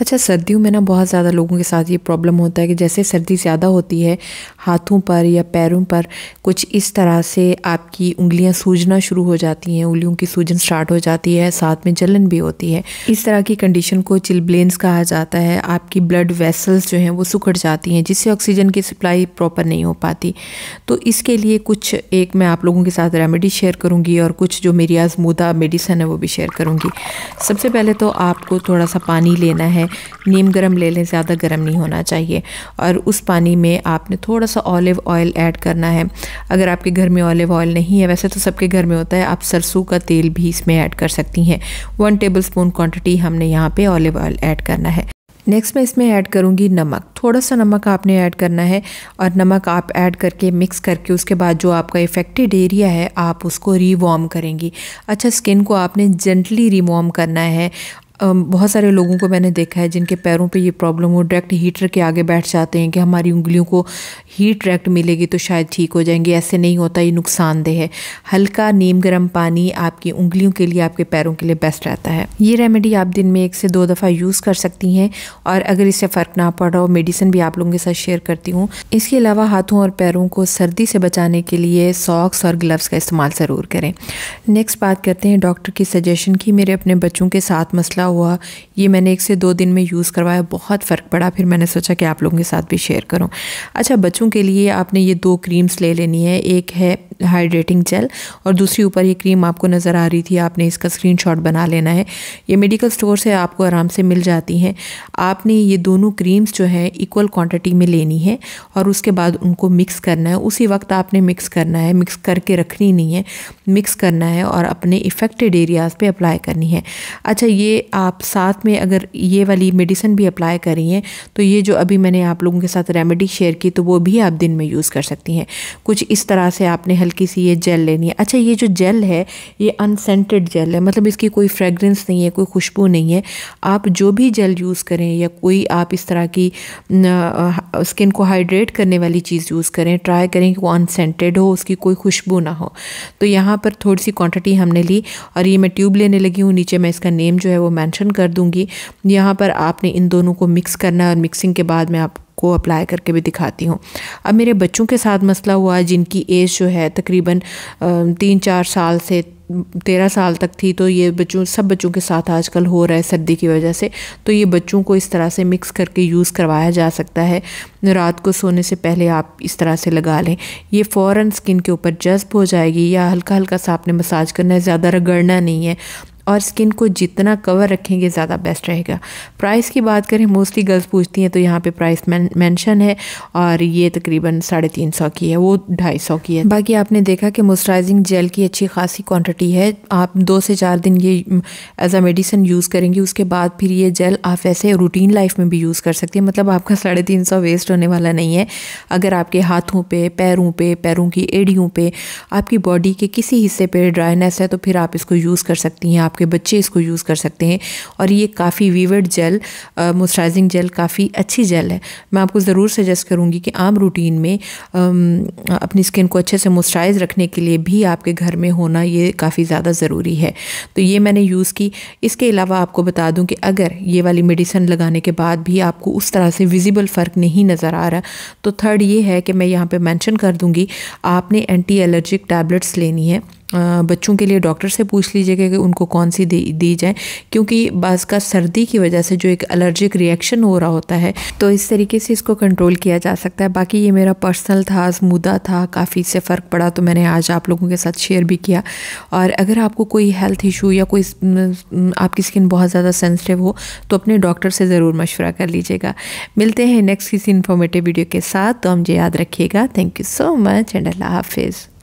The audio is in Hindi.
अच्छा सर्दियों में ना बहुत ज़्यादा लोगों के साथ ये प्रॉब्लम होता है कि जैसे सर्दी ज़्यादा होती है हाथों पर या पैरों पर कुछ इस तरह से आपकी उंगलियां सूजना शुरू हो जाती हैं उंगलियों की सूजन स्टार्ट हो जाती है साथ में जलन भी होती है इस तरह की कंडीशन को चिलब्लेंस कहा जाता है आपकी ब्लड वेसल्स जो हैं वो सुखड़ जाती हैं जिससे ऑक्सीजन की सप्लाई प्रॉपर नहीं हो पाती तो इसके लिए कुछ एक मैं आप लोगों के साथ रेमेडी शेयर करूँगी और कुछ जो मेरी आजमूदा मेडिसन है वो भी शेयर करूँगी सबसे पहले तो आपको थोड़ा सा पानी लेना है नीम गर्म ले लें ज़्यादा गर्म नहीं होना चाहिए और उस पानी में आपने थोड़ा सा ऑलिव ऑयल ऐड करना है अगर आपके घर में ऑलिव ऑयल नहीं है वैसे तो सबके घर में होता है आप सरसों का तेल भी इसमें ऐड कर सकती हैं वन टेबल स्पून क्वान्टिटी हमने यहाँ पर ऑलिव ऑयल ऐड करना है नेक्स्ट मैं इसमें ऐड करूँगी नमक थोड़ा सा नमक आपने ऐड करना है और नमक आप ऐड करके मिक्स करके उसके बाद जो आपका इफेक्टेड एरिया है आप उसको रीवॉर्म करेंगी अच्छा स्किन को आपने जेंटली रीवॉर्म करना है बहुत सारे लोगों को मैंने देखा है जिनके पैरों पे ये प्रॉब्लम हो डायरेक्ट हीटर के आगे बैठ जाते हैं कि हमारी उंगलियों को हीट डायरेक्ट मिलेगी तो शायद ठीक हो जाएंगे ऐसे नहीं होता ये नुकसानदेह है हल्का नीम गर्म पानी आपकी उंगलियों के लिए आपके पैरों के लिए बेस्ट रहता है ये रेमेडी आप दिन में एक से दो दफ़ा यूज़ कर सकती हैं और अगर इससे फ़र्क ना पड़ रहा हो मेडिसिन भी आप लोगों के साथ शेयर करती हूँ इसके अलावा हाथों और पैरों को सर्दी से बचाने के लिए सॉक्स और ग्लव्स का इस्तेमाल ज़रूर करें नेक्स्ट बात करते हैं डॉक्टर की सजेशन की मेरे अपने बच्चों के साथ मसला हुआ ये मैंने एक से दो दिन में यूज़ करवाया बहुत फ़र्क पड़ा फिर मैंने सोचा कि आप लोगों के साथ भी शेयर करूँ अच्छा बच्चों के लिए आपने ये दो क्रीम्स ले लेनी है एक है हाइड्रेटिंग जेल और दूसरी ऊपर ये क्रीम आपको नज़र आ रही थी आपने इसका स्क्रीनशॉट बना लेना है ये मेडिकल स्टोर से आपको आराम से मिल जाती हैं आपने ये दोनों क्रीम्स जो है इक्वल क्वांटिटी में लेनी है और उसके बाद उनको मिक्स करना है उसी वक्त आपने मिक्स करना है मिक्स करके रखनी नहीं है मिक्स करना है और अपने इफ़ेक्टेड एरियाज़ पर अप्लाई करनी है अच्छा ये आप साथ में अगर ये वाली मेडिसिन भी अप्लाई कर रही हैं तो ये जो अभी मैंने आप लोगों के साथ रेमेडी शेयर की तो वो भी आप दिन में यूज़ कर सकती हैं कुछ इस तरह से आपने हल्की सी ये जेल लेनी है अच्छा ये जो जेल है ये अनसेंटेड जेल है मतलब इसकी कोई फ्रेगरेंस नहीं है कोई खुशबू नहीं है आप जो भी जेल यूज़ करें या कोई आप इस तरह की स्किन को हाइड्रेट करने वाली चीज़ यूज़ करें ट्राई करें कि वो अनसेंटेड हो उसकी कोई खुशबू ना हो तो यहाँ पर थोड़ी सी क्वान्टिटी हमने ली और ये मैं ट्यूब लेने लगी हूँ नीचे मैं इसका नेम जो है वो मैंशन कर दूँगी यहाँ पर आपने इन दोनों को मिक्स करना है और मिक्सिंग के बाद में आप को अप्लाई करके भी दिखाती हूँ अब मेरे बच्चों के साथ मसला हुआ जिनकी एज जो है तकरीबन तीन चार साल से तेरह साल तक थी तो ये बच्चों सब बच्चों के साथ आजकल हो रहा है सर्दी की वजह से तो ये बच्चों को इस तरह से मिक्स करके यूज़ करवाया जा सकता है रात को सोने से पहले आप इस तरह से लगा लें ये फ़ौरन स्किन के ऊपर जज्ब हो जाएगी या हल्का हल्का सा आपने मसाज करना है ज़्यादा रगड़ना नहीं है और स्किन को जितना कवर रखेंगे ज़्यादा बेस्ट रहेगा प्राइस की बात करें मोस्टली गर्ल्स पूछती हैं तो यहाँ पे प्राइस मेंशन है और ये तकरीबन साढ़े तीन सौ की है वो ढाई सौ की है बाकी आपने देखा कि मॉइस्चराइजिंग जेल की अच्छी खासी क्वांटिटी है आप दो से चार दिन ये एज अ मेडिसिन यूज़ करेंगी उसके बाद फिर ये जेल आप ऐसे रूटीन लाइफ में भी यूज़ कर सकती हैं मतलब आपका साढ़े तीन सौ वेस्ट होने वाला नहीं है अगर आपके हाथों पे पैरों पे पैरों की एड़ियों पे आपकी बॉडी के किसी हिस्से पे ड्राइनेस है तो फिर आप इसको यूज़ कर सकती हैं आप आपके बच्चे इसको यूज़ कर सकते हैं और ये काफ़ी वीवर्ड जेल मॉइस्चराइजिंग जेल काफ़ी अच्छी जेल है मैं आपको ज़रूर सजेस्ट करूँगी कि आम रूटीन में आ, अपनी स्किन को अच्छे से मॉइस्चराइज रखने के लिए भी आपके घर में होना ये काफ़ी ज़्यादा ज़रूरी है तो ये मैंने यूज़ की इसके अलावा आपको बता दूँ कि अगर ये वाली मेडिसन लगाने के बाद भी आपको उस तरह से विजिबल फ़र्क नहीं नज़र आ रहा तो थर्ड ये है कि मैं यहाँ पर मैंशन कर दूँगी आपने एंटी एलर्जिक टैबलेट्स लेनी है बच्चों के लिए डॉक्टर से पूछ लीजिएगा कि उनको कौन सी दी दी जाए क्योंकि बास का सर्दी की वजह से जो एक एलर्जिक रिएक्शन हो रहा होता है तो इस तरीके से इसको कंट्रोल किया जा सकता है बाकी ये मेरा पर्सनल था आजमूदा था काफ़ी इससे फ़र्क पड़ा तो मैंने आज आप लोगों के साथ शेयर भी किया और अगर आपको कोई हेल्थ इशू या कोई आपकी स्किन बहुत ज़्यादा सेंसिटिव हो तो अपने डॉक्टर से ज़रूर मशवरा कर लीजिएगा मिलते हैं नेक्स्ट किसी इन्फॉर्मेटिव वीडियो के साथ तो हम याद रखिएगा thank you so much and अल्लाह हाफिज़